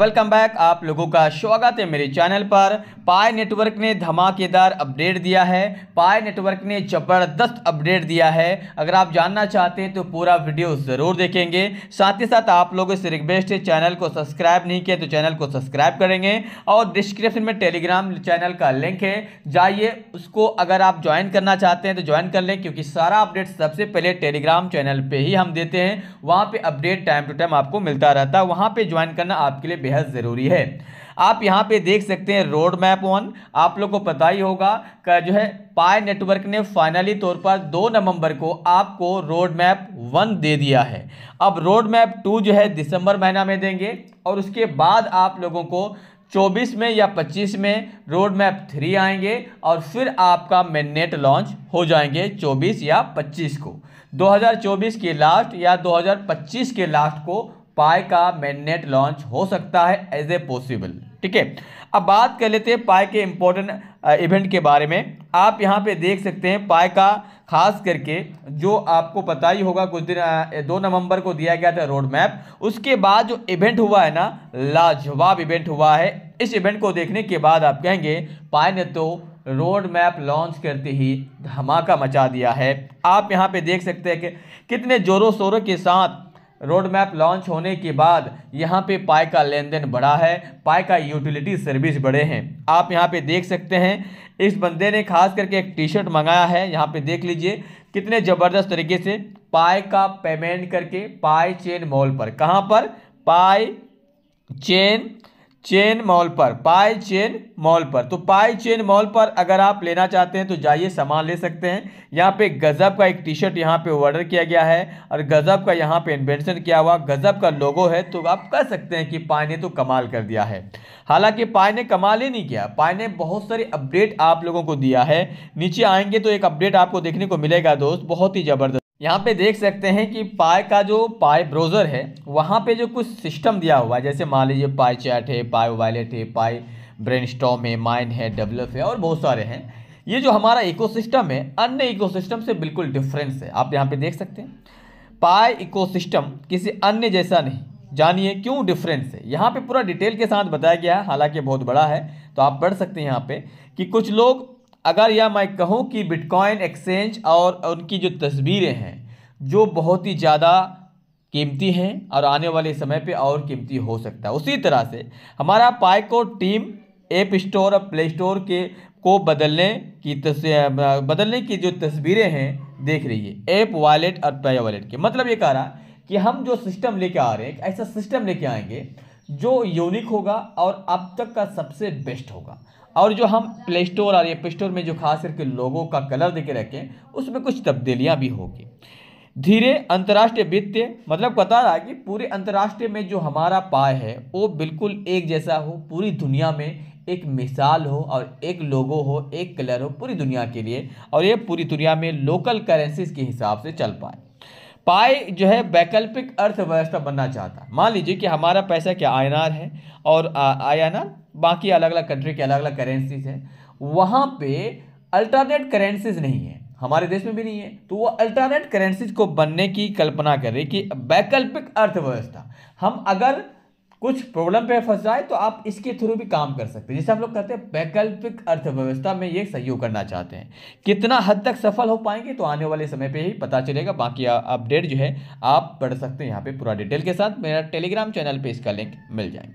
welcome back आप लोगों का स्वागत है मेरे चैनल पर पाए नेटवर्क ने धमाकेदार अपडेट दिया है पाए नेटवर्क ने ज़बरदस्त अपडेट दिया है अगर आप जानना चाहते हैं तो पूरा वीडियो ज़रूर देखेंगे साथ ही साथ आप लोगों से रिक्वेस्ट है चैनल को सब्सक्राइब नहीं किया तो चैनल को सब्सक्राइब करेंगे और डिस्क्रिप्शन में टेलीग्राम चैनल का लिंक है जाइए उसको अगर आप ज्वाइन करना चाहते हैं तो ज्वाइन कर लें क्योंकि सारा अपडेट सबसे पहले टेलीग्राम चैनल पर ही हम देते हैं वहाँ पर अपडेट टाइम टू टाइम आपको मिलता रहता है वहाँ पर ज्वाइन करना आपके लिए लिए बेहद ज़रूरी है आप यहाँ पे देख सकते हैं रोड मैप वन आप लोग को पता ही होगा का जो है पाए नेटवर्क ने फाइनली तौर पर दो नवंबर को आपको रोड मैप वन दे दिया है अब रोड मैप टू जो है दिसंबर महीना में देंगे और उसके बाद आप लोगों को चौबीस में या पच्चीस में रोड मैप थ्री आएंगे और फिर आपका मेननेट लॉन्च हो जाएंगे चौबीस या पच्चीस को 2024 के लास्ट या 2025 के लास्ट को पाई का मैंनेट लॉन्च हो सकता है एज ए पॉसिबल ठीक है अब बात कर लेते हैं पाई के इम्पोर्टेंट इवेंट के बारे में आप यहाँ पे देख सकते हैं पाई का खास करके जो आपको पता ही होगा कुछ दिन दो नवंबर को दिया गया था रोड मैप उसके बाद जो इवेंट हुआ है ना लाजवाब इवेंट हुआ है इस इवेंट को देखने के बाद आप कहेंगे पाए ने तो रोड मैप लॉन्च करते ही धमाका मचा दिया है आप यहाँ पे देख सकते हैं कि कितने जोरों शोरों के साथ रोड मैप लॉन्च होने के बाद यहाँ पे पाए का लेन देन बढ़ा है पाए का यूटिलिटी सर्विस बढ़े हैं आप यहाँ पे देख सकते हैं इस बंदे ने खास करके एक टी शर्ट मंगाया है यहाँ पे देख लीजिए कितने ज़बरदस्त तरीके से पाए का पेमेंट करके पाए चेन मॉल पर कहाँ पर पाए चेन चेन मॉल पर पाई चेन मॉल पर तो पाई चेन मॉल पर अगर आप लेना चाहते हैं तो जाइए सामान ले सकते हैं यहाँ पे गज़ब का एक टी शर्ट यहाँ पे ऑर्डर किया गया है और गज़ब का यहाँ पे इन्वेंशन किया हुआ गज़ब का लोगो है तो आप कह सकते हैं कि पाई ने तो कमाल कर दिया है हालांकि पाई ने कमाल ही नहीं किया पाई ने बहुत सारे अपडेट आप लोगों को दिया है नीचे आएंगे तो एक अपडेट आपको देखने को मिलेगा दोस्त बहुत ही ज़बरदस्त यहाँ पे देख सकते हैं कि पाए का जो पाए ब्राउज़र है वहाँ पे जो कुछ सिस्टम दिया हुआ है जैसे मान लीजिए पाए चैट है पाए वॉलेट है पाए ब्रेन स्टॉम है माइंड है डेवलप है और बहुत सारे हैं ये जो हमारा इकोसिस्टम है अन्य इकोसिस्टम से बिल्कुल डिफरेंस है आप यहाँ पे देख सकते हैं इको इकोसिस्टम किसी अन्य जैसा नहीं जानिए क्यों डिफरेंस है यहाँ पे पूरा डिटेल के साथ बताया गया है हालांकि बहुत बड़ा है तो आप पढ़ सकते हैं यहाँ पे कि कुछ लोग अगर या मैं कहूँ कि बिटकॉइन एक्सचेंज और उनकी जो तस्वीरें हैं जो बहुत ही ज़्यादा कीमती हैं और आने वाले समय पे और कीमती हो सकता है उसी तरह से हमारा पाइको टीम ऐप स्टोर और प्ले स्टोर के को बदलने की बदलने की जो तस्वीरें हैं देख रही है ऐप वॉलेट और पे वॉलेट के मतलब ये कह रहा कि हम जो सिस्टम लेके आ रहे हैं ऐसा सिस्टम लेके आएंगे जो यूनिक होगा और अब तक का सबसे बेस्ट होगा और जो हम प्ले स्टोर और एप स्टोर में जो खास करके लोगों का कलर दे के रखें उसमें कुछ तब्दीलियाँ भी होगी धीरे अंतर्राष्ट्रीय वित्तीय मतलब बता रहा है कि पूरे अंतर्राष्ट्रीय में जो हमारा पाए है वो बिल्कुल एक जैसा हो पूरी दुनिया में एक मिसाल हो और एक लोगो हो एक कलर हो पूरी दुनिया के लिए और ये पूरी दुनिया में लोकल करेंसीज के हिसाब से चल पाए पाए जो है वैकल्पिक अर्थव्यवस्था बनना चाहता मान लीजिए कि हमारा पैसा क्या आई है और आई बाकी अलग अलग कंट्री के अलग अलग करेंसीज हैं वहाँ पे अल्टरनेट करेंसीज नहीं है हमारे देश में भी नहीं है तो वो अल्टरनेट करेंसीज को बनने की कल्पना कर रही कि वैकल्पिक अर्थव्यवस्था हम अगर कुछ प्रॉब्लम पे फंस जाए तो आप इसके थ्रू भी काम कर सकते हैं जैसे हम लोग कहते हैं वैकल्पिक अर्थव्यवस्था में ये सहयोग करना चाहते हैं कितना हद तक सफल हो पाएंगे तो आने वाले समय पे ही पता चलेगा बाकी अपडेट जो है आप पढ़ सकते हैं यहाँ पे पूरा डिटेल के साथ मेरा टेलीग्राम चैनल पे इसका लिंक मिल जाएंगे